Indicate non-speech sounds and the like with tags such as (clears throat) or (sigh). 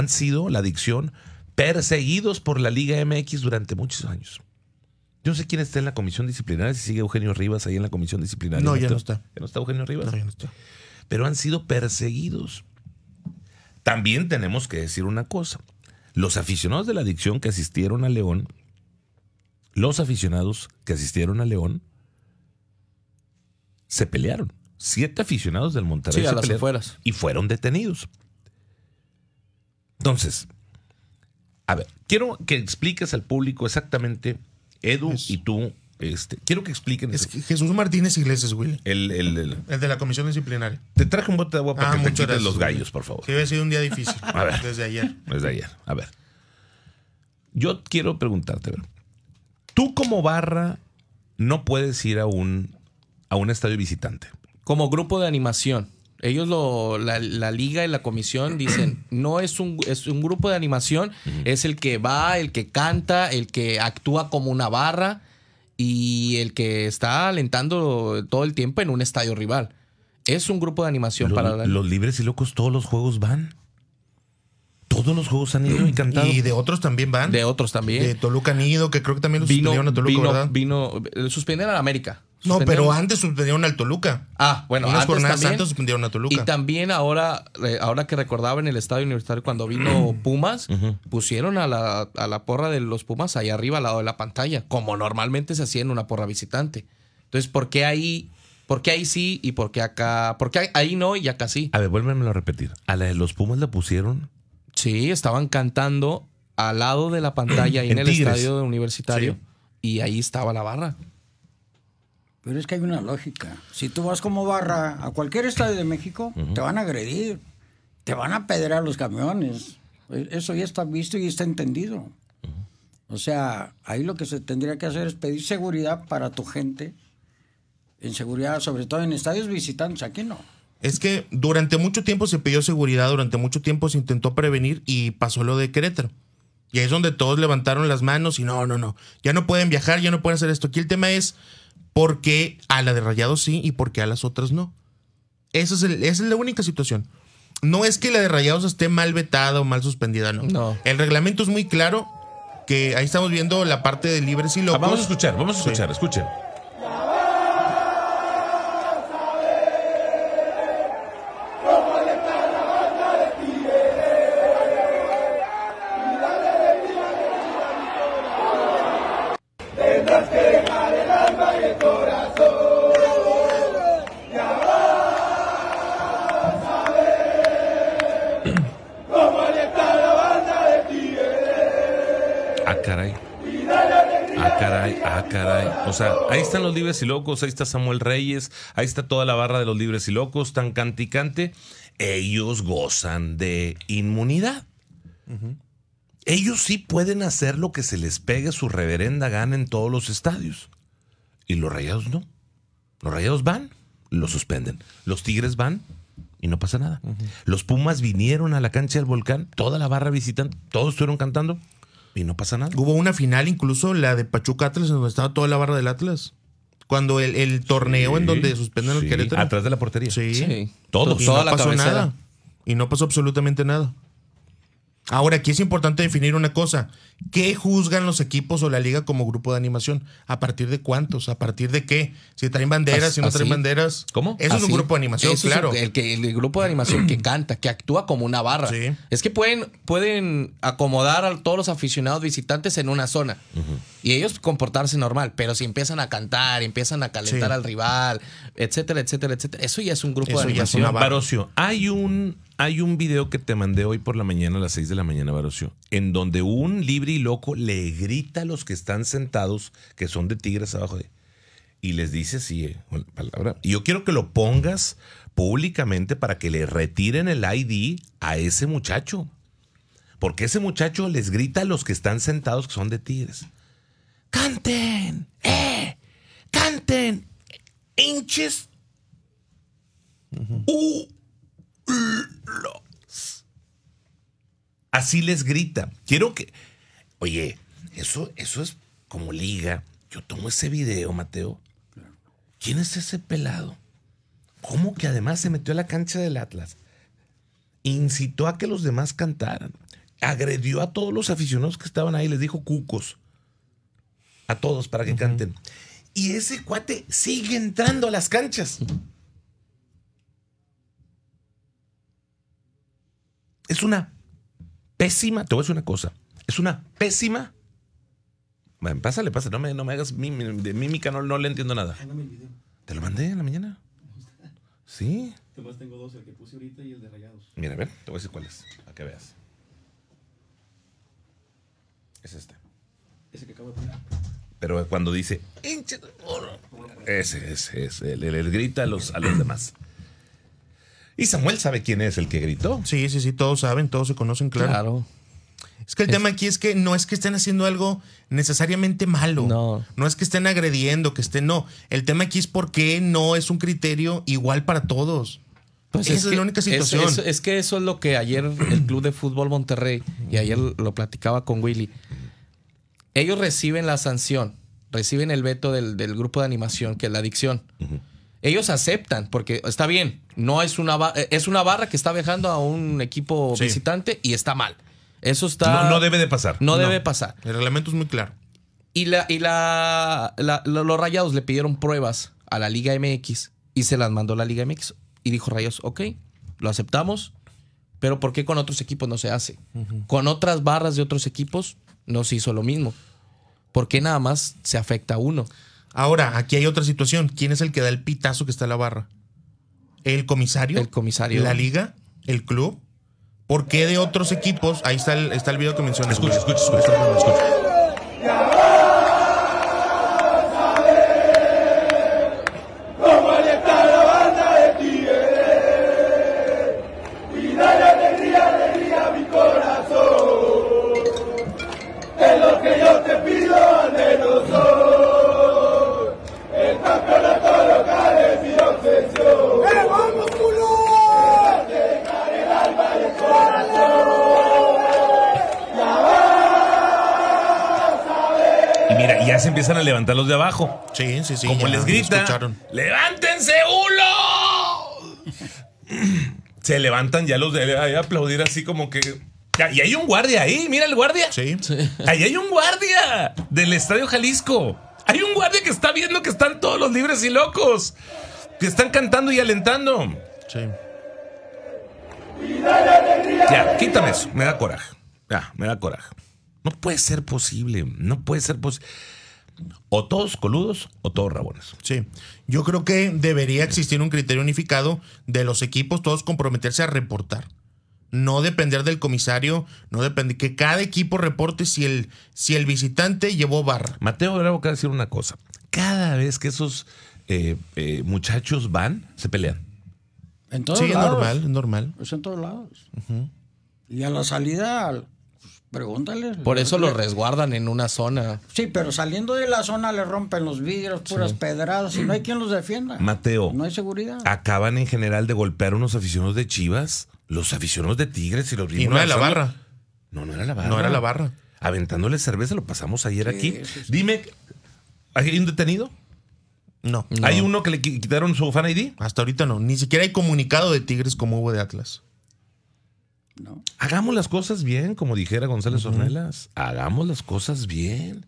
han sido la adicción perseguidos por la Liga MX durante muchos años. Yo no sé quién está en la comisión disciplinaria, si sigue Eugenio Rivas ahí en la comisión disciplinaria. No, ya no está. ¿Ya no está Eugenio Rivas? ya no está. Pero han sido perseguidos. También tenemos que decir una cosa. Los aficionados de la adicción que asistieron a León, los aficionados que asistieron a León, se pelearon. Siete aficionados del Monterrey y fueron detenidos. Entonces, a ver, quiero que expliques al público exactamente, Edu y tú, este, quiero que expliquen. Es Jesús Martínez Iglesias, Will. El, de la comisión disciplinaria. Te traje un bote de agua para ah, que te quites los gallos, por favor. Que ha sido un día difícil. (laughs) a ver, desde ayer. Desde ayer. A ver. Yo quiero preguntarte, tú como barra no puedes ir a un, a un estadio visitante. Como grupo de animación. Ellos lo, la, liga y la comisión dicen, (clears throat) no es un, es un grupo de animación, es el que va, el que canta, el que actúa como una barra y el que está alentando todo el tiempo en un estadio rival. Es un grupo de animación para los libres y locos. Todos los juegos van. Todos los juegos han ido y (clears throat) Y de otros también van. De otros también. De Toluca han ido, que creo que también lo suspendieron a Toluca, Vino, eh, a América. No, pero antes suspendieron al Toluca. Ah, bueno, antes también, suspendieron al Toluca. Y también ahora, eh, ahora que recordaba en el estadio universitario cuando vino Pumas, pusieron a la, porra de los Pumas ahí arriba al lado de la pantalla, como normalmente se hacía en una porra visitante. Entonces, ¿por qué ahí, por ahí sí y por qué acá? ¿Por qué ahí no y acá sí? A ver, vuélvemelo a repetir. ¿A la de los Pumas la pusieron? Sí, estaban cantando al lado de la pantalla ahí en, el estadio universitario y ahí estaba la barra. Pero es que hay una lógica. Si tú vas como barra a cualquier estadio de México, te van a agredir, te van a pedrear los camiones. E-, eso ya está visto y está entendido. O sea, ahí lo que se tendría que hacer es pedir seguridad para tu gente, en seguridad, sobre todo en estadios visitantes, aquí no. Es que durante mucho tiempo se pidió seguridad, durante mucho tiempo se intentó prevenir y pasó lo de Querétaro. Y ahí es donde todos levantaron las manos y no, no, no, ya no pueden viajar, ya no pueden hacer esto. Aquí el tema es porque a la de Rayados sí y porque a las otras no? Esa es, es la única situación. No es que la de Rayados esté mal vetada o mal suspendida, ¿no? El reglamento es muy claro que ahí estamos viendo la parte de libres y locos. Ah, vamos a escuchar, vamos a escuchar, escuchen. ah, caray. Ah, caray, ah, caray. O sea, ahí están los libres y locos, ahí está Samuel Reyes, ahí está toda la barra de los libres y locos, tan canticante. Ellos gozan de inmunidad. Ellos sí pueden hacer lo que se les pegue su reverenda gana en todos los estadios. Y los rayados no. Los rayados van, los suspenden. Los tigres van y no pasa nada. Los pumas vinieron a la cancha del volcán, toda la barra visitan, todos estuvieron cantando, y no pasa nada. Hubo una final, incluso la de Pachuca Atlas, en donde estaba toda la barra del Atlas. Cuando el, torneo en donde suspenden al el Querétaro. Atrás de la portería. Sí. sí. Todo. no pasó nada. Y no pasó absolutamente nada. Ahora, aquí es importante definir una cosa. ¿Qué juzgan los equipos o la liga como grupo de animación? ¿A partir de cuántos? ¿A partir de qué? Si traen banderas, si no traen banderas. ¿Cómo? Eso es un grupo de animación, claro. El, que, el, grupo de animación que canta, que actúa como una barra. Es que pueden, pueden acomodar a todos los aficionados visitantes en una zona y ellos comportarse normal, pero si empiezan a cantar, empiezan a calentar al rival, etcétera, etcétera, etcétera. Eso ya es un grupo de animación. hay un, hay un video que te mandé hoy por la mañana, a las 6 de la mañana, Barocio, en donde un libre y loco, le grita a los que están sentados, que son de tigres abajo de, y les dice así, eh, palabra. Y yo quiero que lo pongas públicamente para que le retiren el ID a ese muchacho. Porque ese muchacho les grita a los que están sentados que son de tigres. ¡Canten! ¡Eh! ¡Canten! ¡Hinches! Uh Así les grita. Quiero que Oye, eso, eso es como liga. Yo tomo ese video, Mateo. ¿Quién es ese pelado? ¿Cómo que además se metió a la cancha del Atlas? Incitó a que los demás cantaran. Agredió a todos los aficionados que estaban ahí. Les dijo cucos. A todos para que canten. Y ese cuate sigue entrando a las canchas. Es una pésima, te voy a decir una cosa, es una pésima. Bueno, pásale, pásale, no me, no me hagas de mímica, no, no le entiendo nada. ¿Te lo mandé en la mañana? Sí. tengo dos, el que puse ahorita y el de rayados. Mira, a ver, te voy a decir cuál es, a que veas. Es este. Ese que acabo de poner. Pero cuando dice, ese, ese, ese, le, grita a los, a los demás. Y Samuel sabe quién es el que gritó. Sí, sí, sí, todos saben, todos se conocen, claro. Claro. Es que el tema aquí es que no es que estén haciendo algo necesariamente malo. No. No es que estén agrediendo, que estén. No. El tema aquí es por qué no es un criterio igual para todos. Pues Esa es, la única situación. Es, que eso es lo que ayer el Club de Fútbol Monterrey, y ayer lo platicaba con Willy, ellos reciben la sanción, reciben el veto del, grupo de animación, que es la adicción. Ellos aceptan, porque está bien, no es una, eh, es una barra que está dejando a un equipo visitante y está mal. Eso está. No, debe de pasar. No, debe debe pasar. El reglamento es muy claro. Y, la, y la, los rayados le pidieron pruebas a la Liga MX y se las mandó la Liga MX. Y dijo Rayos, ok, lo aceptamos, pero ¿por qué con otros equipos no se hace? Con otras barras de otros equipos no se hizo lo mismo. ¿Por qué nada más se afecta a uno? Ahora, aquí hay otra situación. ¿Quién es el que da el pitazo que está en la barra? ¿El comisario? El comisario. ¿La liga? ¿El club? ¿Por qué de otros equipos? Ahí está el, está el video que mencioné, Escucha, escucha, escucha. escucha. se empiezan a levantar los de abajo. Sí, sí, sí. Como les grita, ¡levántense, uno! (clears throat) se levantan ya los de ahí a aplaudir así como que... Y hay un guardia ahí, mira el guardia. Sí. sí. Ahí hay un guardia del Estadio Jalisco. Hay un guardia que está viendo que están todos los libres y locos. Que están cantando y alentando. Sí. Ya, quítame eso. Me da coraje. Ya, me da coraje. No puede ser posible. No puede ser posible o todos coludos o todos rabones. Sí, yo creo que debería existir un criterio unificado de los equipos, todos comprometerse a reportar. No depender del comisario, no depende que cada equipo reporte si el, si el visitante llevó barra. Mateo Bravo a decir una cosa. Cada vez que esos eh, eh, muchachos van, se pelean. En todos sí, es normal, es normal. Es en todos lados. Y a la salida Pregúntale. Por eso lo resguardan en una zona. Sí, pero saliendo de la zona le rompen los vidrios, puras pedradas, y no hay quien los defienda. Mateo. No hay seguridad. Acaban en general de golpear unos aficionados de Chivas, los aficionados de Tigres y los Y no era la barra. No, no era la barra. No era la barra. Aventándole cerveza, lo pasamos ayer aquí. Dime, ¿hay un detenido? No. ¿Hay uno que le quitaron su fan ID? Hasta ahorita no. Ni siquiera hay comunicado de Tigres como hubo de Atlas. Hagamos las cosas bien, como dijera González Ornelas. Hagamos las cosas bien.